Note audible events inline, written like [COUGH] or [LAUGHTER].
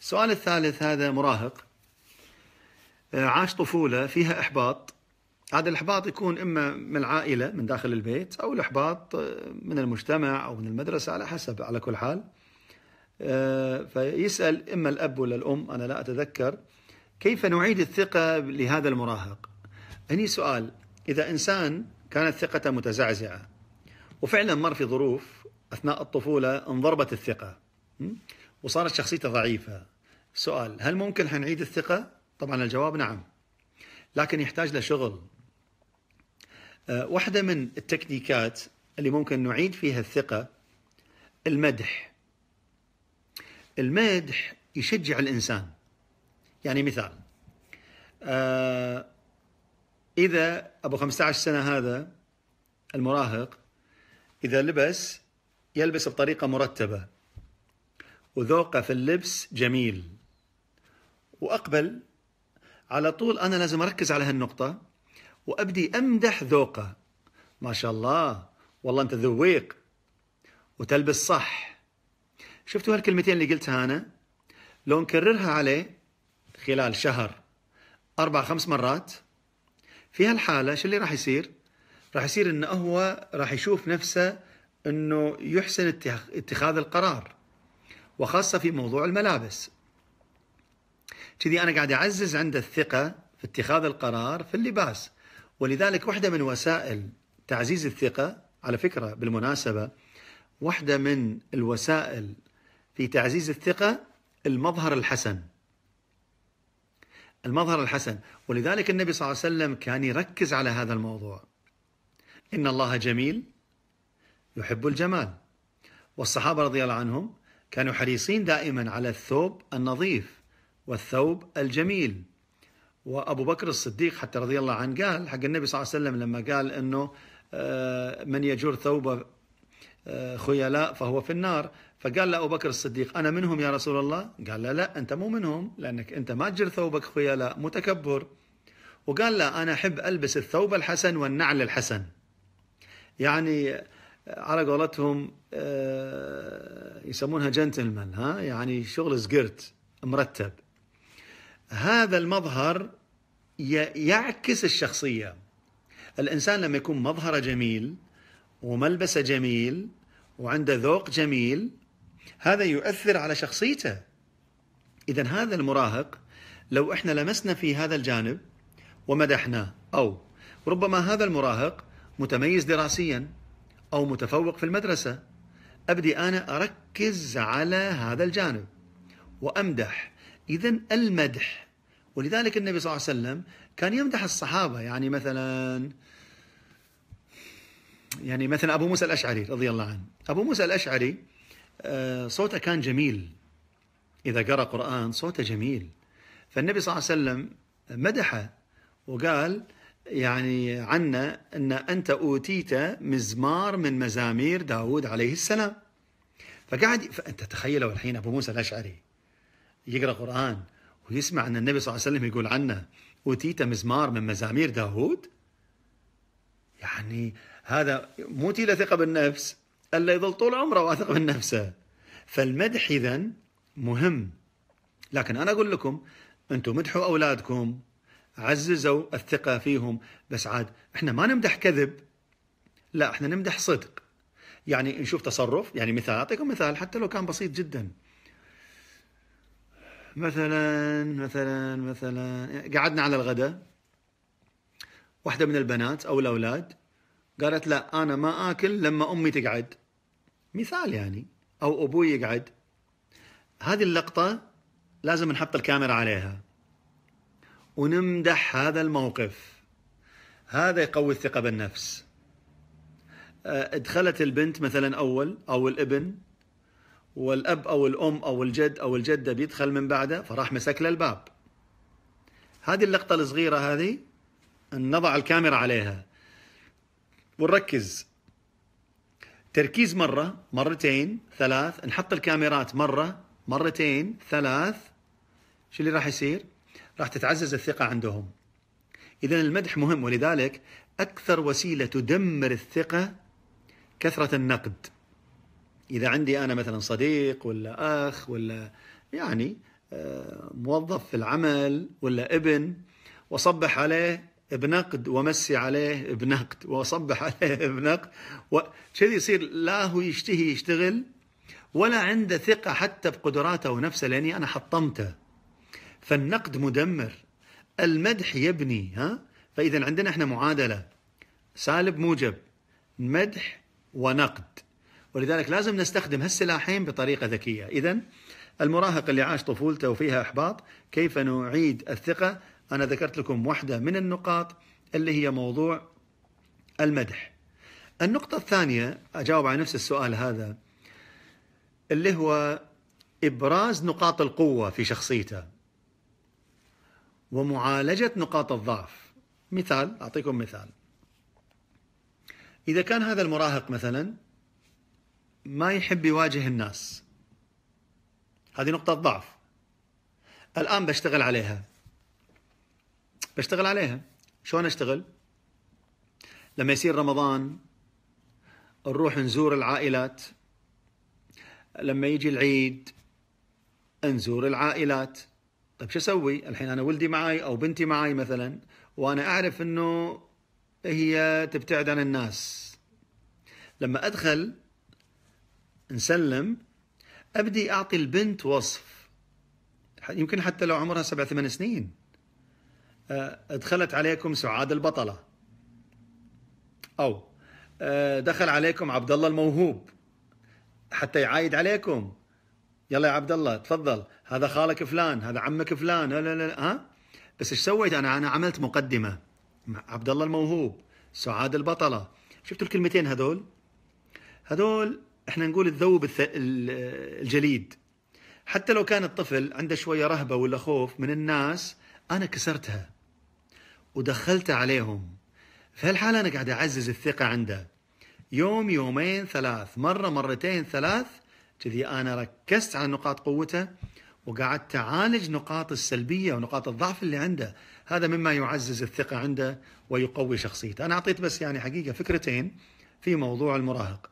السؤال الثالث هذا مراهق آه، عاش طفولة فيها إحباط هذا الإحباط يكون إما من العائلة من داخل البيت أو الإحباط آه، من المجتمع أو من المدرسة على حسب على كل حال آه، فيسأل إما الأب ولا الأم أنا لا أتذكر كيف نعيد الثقة لهذا المراهق هني سؤال إذا إنسان كانت ثقته متزعزعة وفعلا مر في ظروف أثناء الطفولة انضربت الثقة وصارت شخصيته ضعيفة سؤال هل ممكن حنعيد الثقة؟ طبعا الجواب نعم لكن يحتاج لشغل آه، واحدة من التكنيكات اللي ممكن نعيد فيها الثقة المدح المدح يشجع الإنسان يعني مثال آه، إذا أبو 15 سنة هذا المراهق إذا لبس يلبس بطريقة مرتبة وذوقه في اللبس جميل وأقبل على طول أنا لازم أركز على هالنقطة وأبدي أمدح ذوقه ما شاء الله والله أنت ذويق وتلبس صح شفتوا هالكلمتين اللي قلتها أنا لو نكررها عليه خلال شهر أربع خمس مرات في هالحالة شو اللي راح يصير؟ راح يصير انه هو راح يشوف نفسه انه يحسن اتخاذ القرار وخاصة في موضوع الملابس كذي أنا قاعد أعزز عند الثقة في اتخاذ القرار في اللباس ولذلك واحدة من وسائل تعزيز الثقة على فكرة بالمناسبة واحدة من الوسائل في تعزيز الثقة المظهر الحسن المظهر الحسن ولذلك النبي صلى الله عليه وسلم كان يركز على هذا الموضوع إن الله جميل يحب الجمال والصحابة رضي الله عنهم كانوا حريصين دائما على الثوب النظيف والثوب الجميل وابو بكر الصديق حتى رضي الله عنه قال حق النبي صلى الله عليه وسلم لما قال انه آه، من يجر ثوب آه، خيلاء فهو في النار فقال له أبو بكر الصديق أنا منهم يا رسول الله قال له لا أنت مو منهم لأنك أنت ما تجر ثوبك خيلاء متكبر وقال لا أنا أحب ألبس الثوب الحسن والنعل الحسن يعني على قولتهم آه، يسمونها جنتلمان ها يعني شغل زقرت مرتب هذا المظهر يعكس الشخصية الإنسان لما يكون مظهره جميل وملبسه جميل وعنده ذوق جميل هذا يؤثر على شخصيته إذا هذا المراهق لو إحنا لمسنا في هذا الجانب ومدحناه أو ربما هذا المراهق متميز دراسيا أو متفوق في المدرسة أبدي أنا أركز على هذا الجانب وأمدح إذا المدح ولذلك النبي صلى الله عليه وسلم كان يمدح الصحابة يعني مثلا يعني مثلا أبو موسى الأشعري رضي الله عنه أبو موسى الأشعري آه، صوته كان جميل إذا قرأ قرآن صوته جميل فالنبي صلى الله عليه وسلم مدحه وقال يعني عنا أن أنت أوتيت مزمار من مزامير داود عليه السلام فقاعد فأنت تخيلوا الحين أبو موسى الأشعري يقرأ قرآن ويسمع أن النبي صلى الله عليه وسلم يقول عنا أوتيت مزمار من مزامير داود يعني هذا مو تيله ثقة بالنفس الا يظل طول عمره واثق من نفسه فالمدح اذا مهم لكن انا اقول لكم انتم مدحوا اولادكم عززوا الثقة فيهم بس عاد احنا ما نمدح كذب لا احنا نمدح صدق يعني نشوف تصرف يعني مثال اعطيكم مثال حتى لو كان بسيط جدا مثلا مثلا مثلا قعدنا على الغداء واحدة من البنات أو الأولاد قالت لا أنا ما آكل لما أمي تقعد مثال يعني أو أبوي يقعد هذه اللقطة لازم نحط الكاميرا عليها ونمدح هذا الموقف هذا يقوي الثقة بالنفس آه، ادخلت البنت مثلا أول أو الابن والأب أو الأم أو الجد أو الجدة بيدخل من بعده فراح مسك له الباب هذه اللقطة الصغيرة هذه نضع الكاميرا عليها ونركز تركيز مرة مرتين ثلاث نحط الكاميرات مرة مرتين ثلاث شو اللي راح يصير؟ راح تتعزز الثقة عندهم إذا المدح مهم ولذلك أكثر وسيلة تدمر الثقة كثرة النقد إذا عندي أنا مثلا صديق ولا أخ ولا يعني آه، موظف في العمل ولا ابن وصبح عليه بنقد ومسي عليه بنقد وصبح عليه [LAUGHS] بنقد وكذي يصير لا هو يشتهي يشتغل ولا عنده ثقة حتى بقدراته ونفسه لأني أنا حطمته فالنقد مدمر المدح يبني ها فإذا عندنا احنا معادلة سالب موجب مدح ونقد ولذلك لازم نستخدم هالسلاحين بطريقة ذكية إذا المراهق اللي عاش طفولته وفيها إحباط كيف نعيد الثقة أنا ذكرت لكم واحدة من النقاط اللي هي موضوع المدح النقطة الثانية أجاوب على نفس السؤال هذا اللي هو إبراز نقاط القوة في شخصيته ومعالجة نقاط الضعف مثال أعطيكم مثال إذا كان هذا المراهق مثلا ما يحب يواجه الناس هذه نقطة ضعف الآن بشتغل عليها بشتغل عليها شلون أشتغل لما يصير رمضان نروح نزور العائلات لما يجي العيد نزور العائلات طيب شو اسوي؟ الحين انا ولدي معي او بنتي معي مثلا وانا اعرف انه هي تبتعد عن الناس لما ادخل نسلم ابدي اعطي البنت وصف يمكن حتى لو عمرها سبع ثمان سنين ادخلت أه، عليكم سعاد البطله او أه، دخل عليكم عبد الله الموهوب حتى يعايد عليكم يلا يا عبد الله تفضل هذا خالك فلان هذا عمك فلان لا لا لا ها بس ايش سويت انا انا عملت مقدمه عبد الله الموهوب سعاد البطله شفتوا الكلمتين هذول هذول احنا نقول تذوب الجليد حتى لو كان الطفل عنده شويه رهبه ولا خوف من الناس انا كسرتها ودخلت عليهم في هالحالة أنا قاعد أعزز الثقة عنده يوم يومين ثلاث مرة مرتين ثلاث كذي انا ركزت على نقاط قوته وقعدت اعالج نقاط السلبيه ونقاط الضعف اللي عنده، هذا مما يعزز الثقه عنده ويقوي شخصيته، انا اعطيت بس يعني حقيقه فكرتين في موضوع المراهق.